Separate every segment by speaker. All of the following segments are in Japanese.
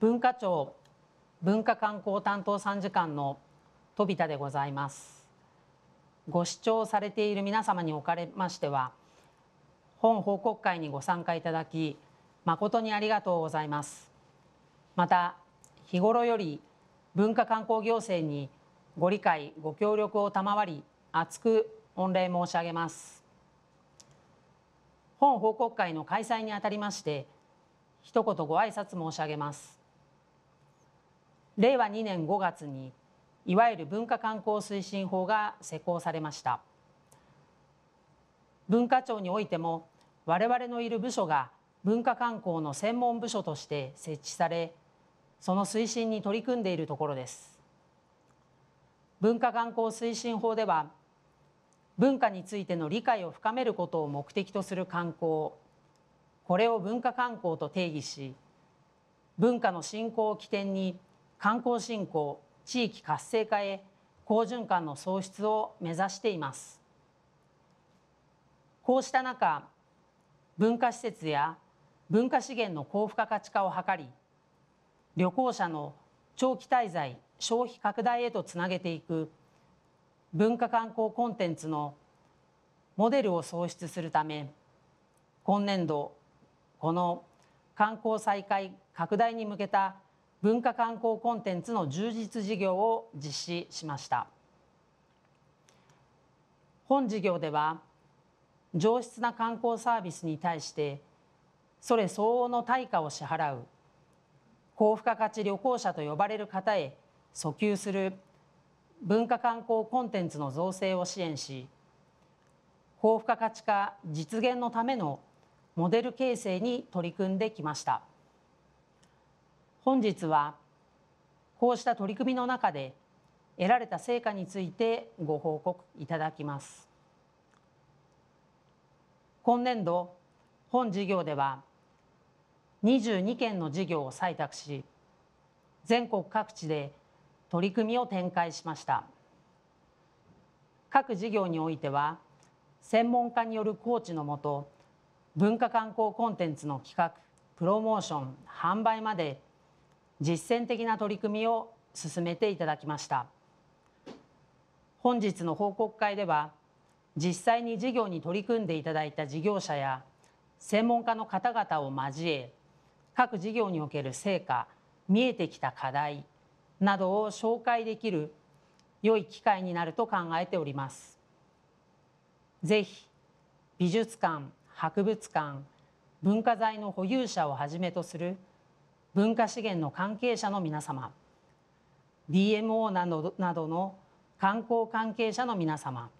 Speaker 1: 文化庁文化観光担当参事官の飛田でございますご視聴されている皆様におかれましては本報告会にご参加いただき誠にありがとうございますまた日頃より文化観光行政にご理解ご協力を賜り厚く御礼申し上げます本報告会の開催にあたりまして一言ご挨拶申し上げます令和2年5月にいわゆる文化観光推進法が施行されました文化庁においても我々のいる部署が文化観光の専門部署として設置されその推進に取り組んでいるところです文化観光推進法では文化についての理解を深めることを目的とする観光これを文化観光と定義し文化の振興を起点に観光振興地域活性化へ好循環の創出を目指していますこうした中文化施設や文化資源の高付加価値化を図り旅行者の長期滞在消費拡大へとつなげていく文化観光コンテンツのモデルを創出するため今年度この観光再開拡大に向けた文化観光コンテンツの充実事業を実施しました本事業では上質な観光サービスに対してそれ相応の対価を支払う高付加価値旅行者と呼ばれる方へ訴求する文化観光コンテンツの造成を支援し高付加価値化実現のためのモデル形成に取り組んできました。本日はこうした取り組みの中で得られた成果についてご報告いただきます今年度本事業では22件の事業を採択し全国各地で取り組みを展開しました各事業においては専門家によるコーチのもと文化観光コンテンツの企画プロモーション販売まで実践的な取り組みを進めていただきました本日の報告会では実際に事業に取り組んでいただいた事業者や専門家の方々を交え各事業における成果見えてきた課題などを紹介できる良い機会になると考えておりますぜひ美術館博物館文化財の保有者をはじめとする文化資源の関係者の皆様 DMO などなどの観光関係者の皆様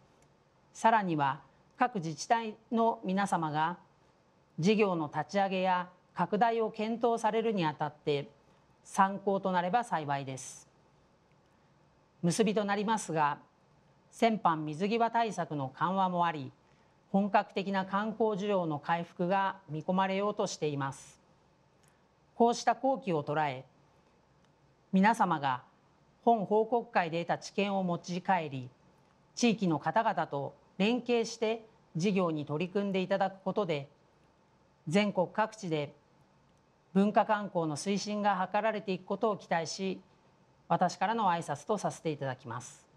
Speaker 1: さらには各自治体の皆様が事業の立ち上げや拡大を検討されるにあたって参考となれば幸いです結びとなりますが先般水際対策の緩和もあり本格的な観光需要の回復が見込まれようとしていますこうした好機を捉え皆様が本報告会で得た知見を持ち帰り地域の方々と連携して事業に取り組んでいただくことで全国各地で文化観光の推進が図られていくことを期待し私からの挨拶とさせていただきます。